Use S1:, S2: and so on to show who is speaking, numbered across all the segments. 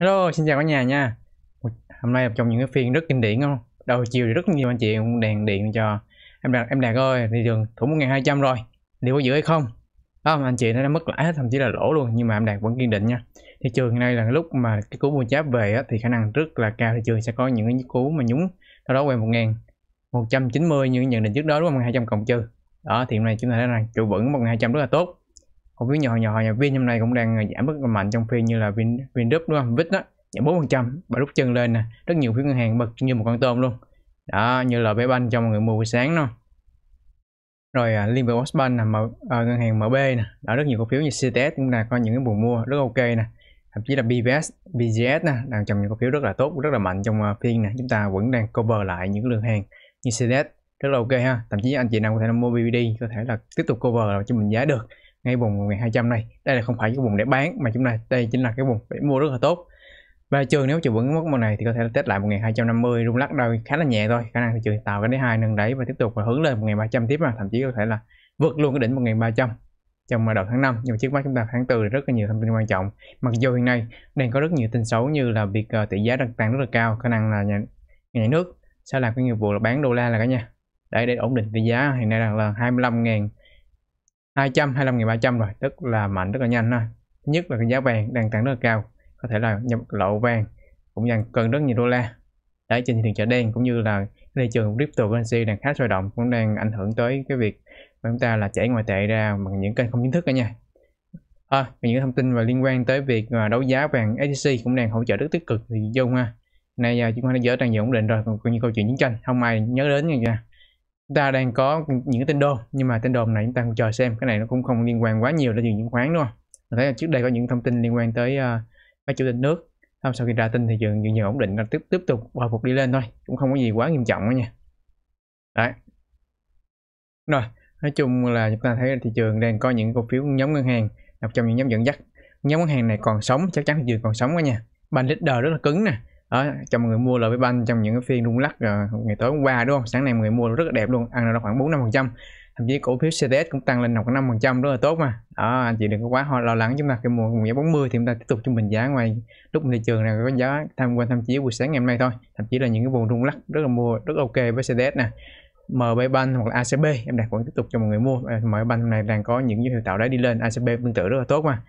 S1: Hello, xin chào cả nhà nha. Hôm nay là trong những cái phiên rất kinh điển không? Đầu chiều thì rất nhiều anh chị cũng đèn điện cho em đạt em đạt ơi, thị trường thủ 1200 rồi. Liệu có giữ hay không? Không, anh chị nó đã mất lãi thậm chí là lỗ luôn nhưng mà em đạt vẫn kiên định nha. Thị trường hiện nay là lúc mà cái cú mua cháp về á, thì khả năng rất là cao thị trường sẽ có những cái cú mà nhúng sau đó quay 1190 như nhận định trước đó đúng không? 200 cộng trừ. Đó thì hôm nay chúng ta thấy rằng trụ vững 1200 rất là tốt cổ phiếu nhỏ nhỏ nhà viên hôm nay cũng đang giảm rất là mạnh trong phiên như là Vin Vingroup đúng không Vin đó giảm bốn phần trăm và rút chân lên nè rất nhiều phiếu ngân hàng bật như một con tôm luôn đó như là bé banh trong người mua buổi sáng đó rồi à, liên Liên Bank nè mà à, ngân hàng MB nè đã rất nhiều cổ phiếu như CTS cũng là có những cái buồn mua rất ok nè thậm chí là BVS, BGS nè đang trong những cổ phiếu rất là tốt rất là mạnh trong à, phiên nè chúng ta vẫn đang cover lại những lượng hàng như CTS rất là ok ha thậm chí anh chị nào có thể mua BBD có thể là tiếp tục cover cho mình giá được ngay vùng 1200 này đây là không phải cái vùng để bán mà chúng ta đây chính là cái vùng để mua rất là tốt và trường nếu chịu vững mức môn này thì có thể test lại 1250 rung lắc đâu khá là nhẹ thôi khả năng thị trường tạo cái đáy hai nâng đáy và tiếp tục và hướng lên 1300 tiếp mà thậm chí có thể là vượt luôn cái đỉnh 1300 trong đầu tháng 5 nhưng mà trước mắt chúng ta tháng 4 rất là nhiều thông tin quan trọng mặc dù hiện nay đang có rất nhiều tin xấu như là việc ờ, tỷ giá đang tăng rất là cao khả năng là nhà, nhà nước sẽ làm cái nhiệm vụ là bán đô la là cả nhà để để ổn định tỷ giá hiện nay đang là 25.000 200 25 nghìn 300 rồi tức là mạnh rất là nhanh thôi thứ nhất là cái giá vàng đang tăng rất là cao có thể là nhập lậu vàng cũng đang cần rất nhiều đô la đấy trên thị trường chợ đen cũng như là thị trường cryptocurrency đang khá sôi động cũng đang ảnh hưởng tới cái việc mà chúng ta là chảy ngoại tệ ra bằng những kênh không chính thức cả nha à, những thông tin và liên quan tới việc đấu giá vàng SEC cũng đang hỗ trợ rất tích cực thì dung ha nay à, chúng ta đã dỡ đang nhiều ổn định rồi còn như câu chuyện chiến tranh không ai nhớ đến nha ta đang có những cái tin đồn nhưng mà tin đồn này chúng ta cũng chờ xem cái này nó cũng không liên quan quá nhiều đến thị chứng khoán đúng không thấy là trước đây có những thông tin liên quan tới uh, ờ, các chủ tịch nước xong sau khi ra tin thì thị trường nhiều ổn định nó tiếp tiếp tục hồi phục đi lên thôi cũng không có gì quá nghiêm trọng đó nha đấy rồi nói chung là chúng ta thấy thị trường đang có những cổ phiếu nhóm ngân hàng một trong những nhóm dẫn dắt nhóm ngân hàng này còn sống chắc chắn thị trường còn sống đó nha ban leader rất là cứng nè đó cho mọi người mua lời với banh trong những cái phiên rung lắc ờ, ngày tối hôm qua đúng không sáng nay mọi người mua rất là đẹp luôn ăn được khoảng bốn năm phần trăm thậm chí cổ phiếu CTS cũng tăng lên khoảng năm phần trăm rất là tốt mà đó anh chị đừng có quá lo lắng chúng ta khi mua vùng bốn mươi thì chúng ta tiếp tục trung bình giá ngoài lúc thị trường này có giá tham quan tham chiếu buổi sáng ngày hôm nay thôi thậm chí là những cái vùng rung lắc rất là mua rất ok với CTS nè MB Bank hoặc là ACB em đặt vẫn tiếp tục cho mọi người mua ờ, MB Bank hôm nay đang có những dấu hiệu tạo đáy đi lên ACB tương tự rất là tốt mà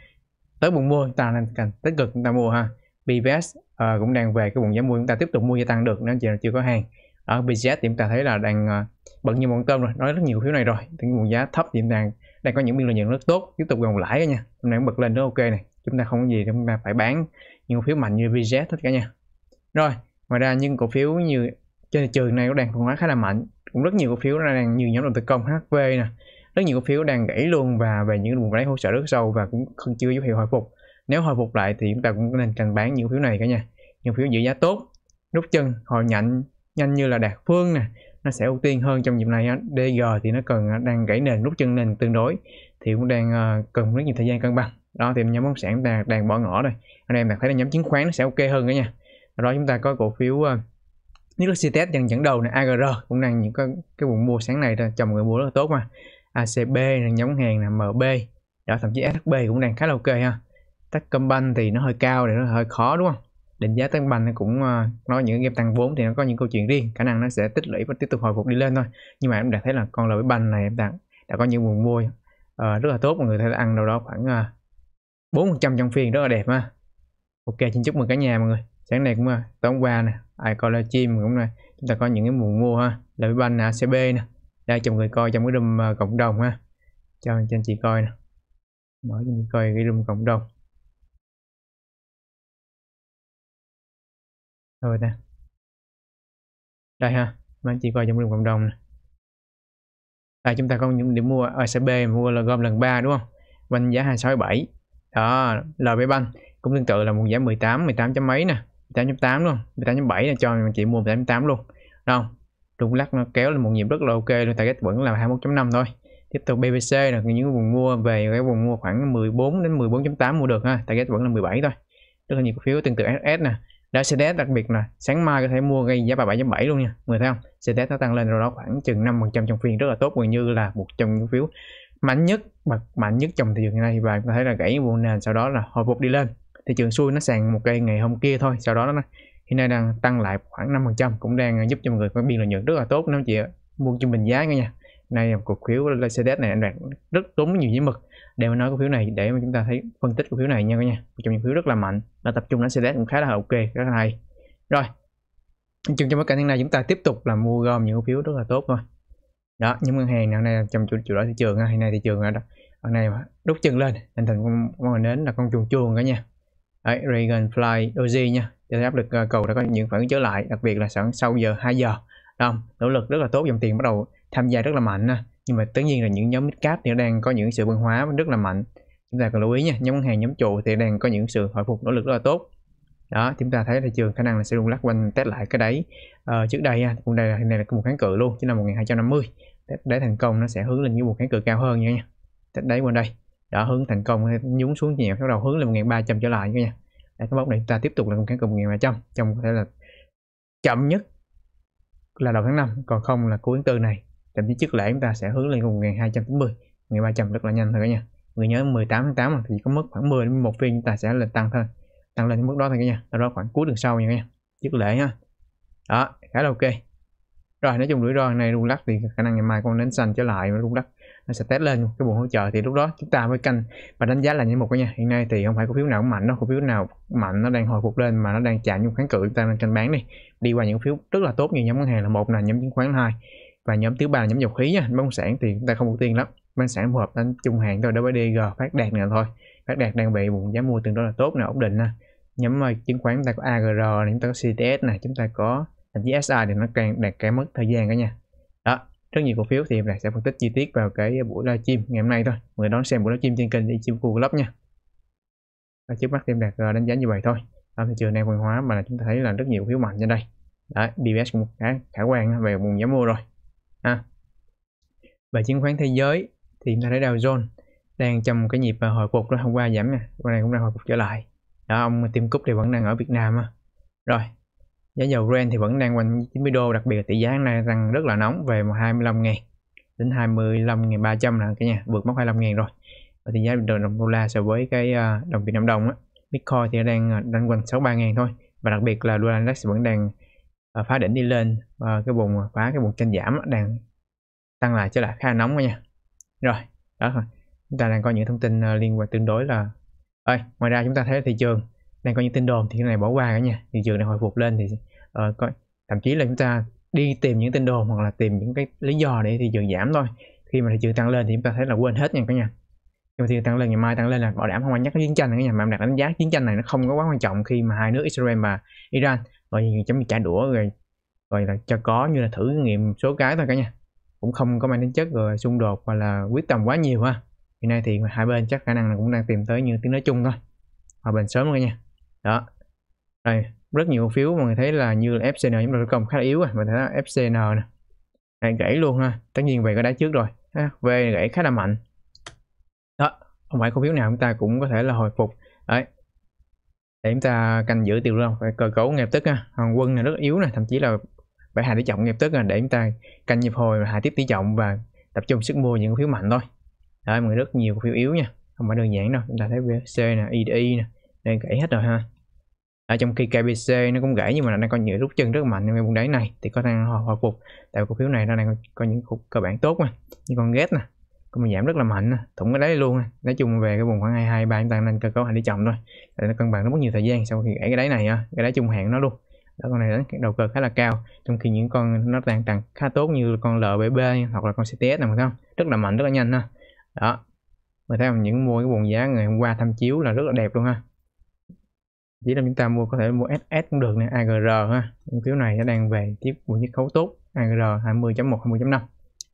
S1: tới vùng mua ta nên cần tích cực chúng ta mua ha BVS uh, ờ, cũng đang về cái vùng giá mua chúng ta tiếp tục mua gia tăng được nếu chị nào chưa có hàng ở BZ thì chúng ta thấy là đang uh, bận như bọn tôm rồi nói rất nhiều phiếu này rồi thì vùng giá thấp thì đang đang có những biên lợi nhuận rất tốt tiếp tục gồng lãi nha hôm nay cũng bật lên rất ok này chúng ta không có gì chúng ta phải bán những cổ phiếu mạnh như VZ tất cả nha rồi ngoài ra những cổ phiếu như trên thị trường này cũng đang phân hóa khá là mạnh cũng rất nhiều cổ phiếu đang như nhóm đầu tư công HV nè rất nhiều cổ phiếu đang gãy luôn và về những vùng đáy hỗ trợ rất sâu và cũng không chưa dấu hiệu hồi phục nếu hồi phục lại thì chúng ta cũng nên cần bán những phiếu này cả nhà những phiếu giữ giá tốt rút chân hồi nhạnh nhanh như là đạt phương nè nó sẽ ưu tiên hơn trong dịp này DG thì nó cần à, đang gãy nền rút chân nền tương đối thì cũng đang à, cần rất nhiều thời gian cân bằng đó thì nhóm bất động sản chúng đang bỏ ngỏ rồi anh em thấy là nhóm chứng khoán nó sẽ ok hơn cả nha đó chúng ta có cổ phiếu nhất là CTS đang dẫn đầu này AGR cũng đang những cái cái vùng mua sáng này chồng người mua rất là tốt mà ACB là nhóm hàng là MB đó thậm chí SHB cũng đang khá là ok ha Techcombank thì nó hơi cao thì nó hơi khó đúng không định giá Techcombank cũng ờ, nói những game tăng vốn thì nó có những câu chuyện riêng khả năng nó sẽ tích lũy và tiếp tục hồi phục đi lên thôi nhưng mà em đã thấy là con lợi banh này em đã đã có những nguồn mua uh, rất là tốt mọi người thấy ăn đâu đó khoảng ờ, bốn uh, trăm trong phiên rất là đẹp ha ok xin chúc mừng cả nhà mọi người sáng nay cũng uh, tối hôm qua nè ai coi live stream cũng là chúng ta có những cái nguồn mua ha lợi banh nè cb nè đây cho mọi người coi trong cái room uh, cộng đồng ha cho anh chị coi nè mở cho mình coi cái room cộng đồng thôi ta đây ha mà anh chị coi trong đường cộng đồng này. Là chúng ta có những điểm mua ở cb mua là gom lần 3 đúng không quanh giá 267 đó LB Bank cũng tương tự là một giá 18 18 chấm mấy nè 18.8 luôn 18.7 là cho anh chị mua 18.8 luôn không rung lắc nó kéo lên một nhịp rất là ok luôn kết vẫn là 21.5 thôi tiếp tục BBC là những vùng mua về cái vùng mua khoảng 14 đến 14.8 mua được ha kết vẫn là 17 thôi tức là nhiều cổ phiếu tương tự SS nè đó CDS đặc biệt là sáng mai có thể mua gây giá 37.7 luôn nha người thấy không CDS nó tăng lên rồi đó khoảng chừng 5% trong phiên rất là tốt gần như là một trong những phiếu mạnh nhất bật mạnh nhất trong thị trường hiện nay và có thể là gãy vùng nền sau đó là hồi phục đi lên thị trường xuôi nó sàn một cây ngày hôm kia thôi sau đó nó hiện nay đang tăng lại khoảng 5% cũng đang giúp cho mọi người có biên lợi nhuận rất là tốt nếu chị mua trung bình giá nha nay là cổ phiếu LCDS này anh đạt rất tốn nhiều giấy mực để mà nói cổ phiếu này để mà chúng ta thấy phân tích cổ phiếu này nha các nha trong những phiếu rất là mạnh và tập trung đánh cũng khá là ok rất là hay rồi chừng trong bối cảnh này chúng ta tiếp tục là mua gom những cổ phiếu rất là tốt thôi đó những ngân hàng nào này trong chủ, chủ đó thị trường hiện nay thị trường ở đó ở này đúc chân lên hình thành con, con nến là con chuồng chuồng cả nha Đấy, Reagan Fly Doji nha cho áp lực ờ, cầu đã có những phản ứng trở lại đặc biệt là sẵn sau giờ 2 giờ không nỗ lực rất là tốt dòng tiền bắt đầu tham gia rất là mạnh nhưng mà tất nhiên là những nhóm midcap thì nó đang có những sự phân hóa rất là mạnh chúng ta cần lưu ý nha nhóm ngân hàng nhóm trụ thì đang có những sự hồi phục nỗ lực rất là tốt đó chúng ta thấy thị trường khả năng là sẽ rung lắc quanh test lại cái đấy à, ờ, trước đây cũng đây là này là một kháng cự luôn chính là 1250 test đáy thành công nó sẽ hướng lên cái một kháng cự cao hơn nha test đáy quanh đây đã hướng thành công nhúng xuống nhẹ bắt đầu hướng lên 1300 trở lại nha đây, cái mốc này chúng ta tiếp tục là một kháng cự 1300 trong có thể là chậm nhất là đầu tháng 5 còn không là cuối tháng tư này thậm chí trước lễ chúng ta sẽ hướng lên cùng 1290 1300 rất là nhanh thôi cả nhà người nhớ 18 tháng 8 thì có mức khoảng 10 đến một phiên chúng ta sẽ là tăng thôi tăng lên mức đó thôi cả nhà đó khoảng cuối đường sau nha cả nhà trước lễ ha đó khá là ok rồi nói chung rủi ro này rung lắc thì khả năng ngày mai con đến xanh trở lại rung lắc nó sẽ test lên cái vùng hỗ trợ thì lúc đó chúng ta mới canh và đánh giá là những một cái nha hiện nay thì không phải cổ phiếu nào cũng mạnh nó cổ phiếu nào mạnh nó đang hồi phục lên mà nó đang chạm những kháng cự chúng ta đang tranh bán đi đi qua những cổ phiếu rất là tốt như nhóm ngân hàng là một là nhóm chứng khoán hai và nhóm thứ ba là nhóm dầu khí nha bất động sản thì chúng ta không ưu tiên lắm bất động sản phù hợp đánh trung hạn thôi đối với DG phát đạt nè thôi phát đạt đang bị vùng giá mua tương đối là tốt nè ổn định nè nhóm ờ, chứng khoán chúng ta có AGR này, chúng ta có CTS này chúng ta có thậm chí SI thì nó càng đạt cái mức thời gian cả nha đó rất nhiều cổ phiếu thì em sẽ phân tích chi tiết vào cái buổi livestream ngày hôm nay thôi mọi người đón xem buổi livestream trên kênh đi chim khu club nha đó, trước mắt em đạt ờ, đánh giá như vậy thôi ở thị trường này văn hóa mà chúng ta thấy là rất nhiều phiếu mạnh trên đây đấy BBS cũng khá khả quan về vùng giá mua rồi à, và chứng khoán thế giới thì chúng ta thấy Dow Jones đang trong cái nhịp à, hồi phục đó hôm qua giảm nè hôm nay cũng đang hồi phục trở lại đó ông Tim Cook thì vẫn đang ở Việt Nam á rồi giá dầu Brent thì vẫn đang quanh 90 đô đặc biệt là tỷ giá này đang rất là nóng về 25 ngàn đến 25 ngàn 300 nè cả nhà vượt mốc 25 ngàn rồi và tỷ giá đồng đô la so với cái à, đồng Việt Nam đồng á Bitcoin thì đang à, đang quanh 63 ngàn thôi và đặc biệt là đô la index vẫn đang Ờ, phá đỉnh đi lên và ờ, cái vùng ờ, phá cái vùng kênh giảm đang tăng lại trở lại khá là nóng nha rồi đó rồi chúng ta đang có những thông tin liên quan tương đối là ơi ngoài ra chúng ta thấy thị trường đang có những tin đồn thì cái này bỏ qua cả nha thị trường này hồi phục lên thì uh, có, thậm chí là chúng ta đi tìm những tin đồn hoặc là tìm những cái lý do để thị trường giảm thôi khi mà thị trường tăng lên thì chúng ta thấy là quên hết nha cả nhà nhưng mà thị trường tăng lên ngày mai tăng lên là bảo đảm không ai nhắc đến chiến tranh cả nhà mà em đặt đánh giá chiến tranh này nó không có quá quan trọng khi mà hai nước Israel và Iran rồi chấm trả đũa rồi rồi là cho có như là thử nghiệm số cái thôi cả nha cũng không có mang tính chất rồi xung đột hoặc là quyết tâm quá nhiều ha hiện nay thì hai bên chắc khả năng là cũng đang tìm tới như tiếng nói chung thôi hòa bình sớm thôi nha đó rồi rất nhiều cổ phiếu mà người thấy là như là FCN chúng ta công khá là yếu rồi à. mà thấy là FCN nè này, gãy luôn ha tất nhiên về có đá trước rồi V gãy khá là mạnh đó không phải cổ phiếu nào chúng ta cũng có thể là hồi phục đấy để chúng ta canh giữ tiêu rau cơ cấu nghiệp tức ha. hoàng quân này rất yếu này thậm chí là phải hạ tỷ trọng nghiệp tức là để chúng ta canh nhịp hồi và hạ tiếp tỷ trọng và tập trung sức mua những phiếu mạnh thôi đấy mọi rất nhiều phiếu yếu nha không phải đơn giản đâu chúng ta thấy BC nè IDI e nè đang gãy hết rồi ha ở trong khi KBC nó cũng gãy nhưng mà nó đang có những rút chân rất mạnh ngay vùng đáy này thì có đang hồi phục tại cổ phiếu này nó đang có những khúc cơ bản tốt mà như con ghét e nè mà giảm rất là mạnh thủng cái đáy luôn nói chung về cái vùng khoảng 22 3 chúng ta nên cơ cấu hành đi chậm thôi để nó cân bằng nó mất nhiều thời gian sau khi gãy cái đáy này cái đáy trung hạn nó luôn đó con này đánh đầu cơ khá là cao trong khi những con nó đang tăng khá tốt như con LBB hoặc là con CTS này mình thấy không rất là mạnh rất là nhanh ha đó mình thấy những mua cái vùng giá ngày hôm qua tham chiếu là rất là đẹp luôn ha chỉ là chúng ta mua có thể mua SS cũng được nè AGR ha những phiếu này nó đang về tiếp vùng chiết khấu tốt AGR 20.1 20.5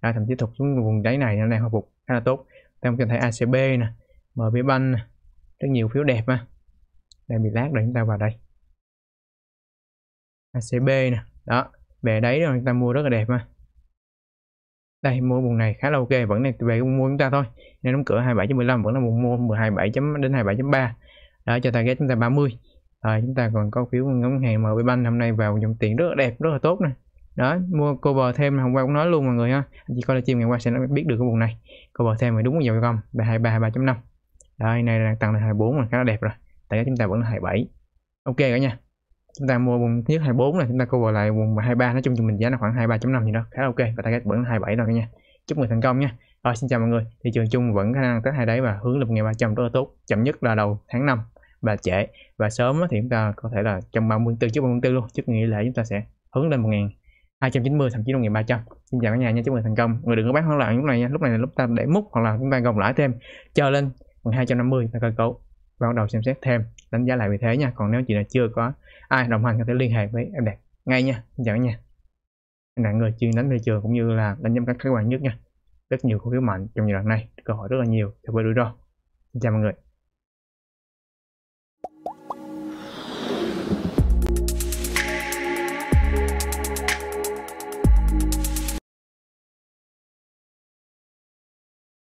S1: à, thậm chí thuộc xuống vùng đáy này nó đang hồi phục khá là tốt em cần thấy ACB nè MB Bank nè rất nhiều phiếu đẹp mà, đây bị lát rồi chúng ta vào đây ACB nè đó về đấy rồi chúng ta mua rất là đẹp mà, đây mua vùng này khá là ok vẫn đang về mua chúng ta thôi nên đóng cửa 27.15 vẫn là vùng mua 127 đến 27.3 đó cho ta target chúng ta 30 rồi chúng ta còn có phiếu ngân hàng MB Bank hôm nay vào dòng tiền rất là đẹp rất là tốt này đó mua cover thêm hôm qua cũng nói luôn mọi người ha anh chị coi livestream ngày qua sẽ biết được cái vùng này cover thêm rồi đúng dầu gom bài hai ba hai ba chấm năm đây này đang tăng lên hai bốn là khá là đẹp rồi tại chúng ta vẫn là hai bảy ok cả nha chúng ta mua vùng nhất hai bốn này chúng ta cover lại vùng hai ba nói chung thì mình giá là khoảng hai ba chấm năm gì đó khá là ok và target vẫn là hai bảy rồi nha chúc mừng thành công nha rồi xin chào mọi người thị trường chung vẫn khả năng tới hai đáy và hướng lên ngày ba trăm rất là tốt chậm nhất là đầu tháng năm và trễ và sớm thì chúng ta có thể là trong ba 34 trước ba 34 luôn trước nghỉ lễ chúng ta sẽ hướng lên một 290 thậm chí là 1300 xin chào cả nhà nha chúc mừng thành công người đừng có bán hoang loạn lúc này nha lúc này là lúc ta để múc hoặc là chúng ta gồng lãi thêm chờ lên còn 250 ta cơ cấu và bắt đầu xem xét thêm đánh giá lại vị thế nha còn nếu chị là chưa có ai đồng hành có thể liên hệ với em đẹp ngay nha xin chào cả nhà em người chuyên đánh thị trường cũng như là đánh giám các khách quan nhất nha rất nhiều cổ phiếu mạnh trong giai đoạn này cơ hội rất là nhiều theo với rủi ro xin chào mọi người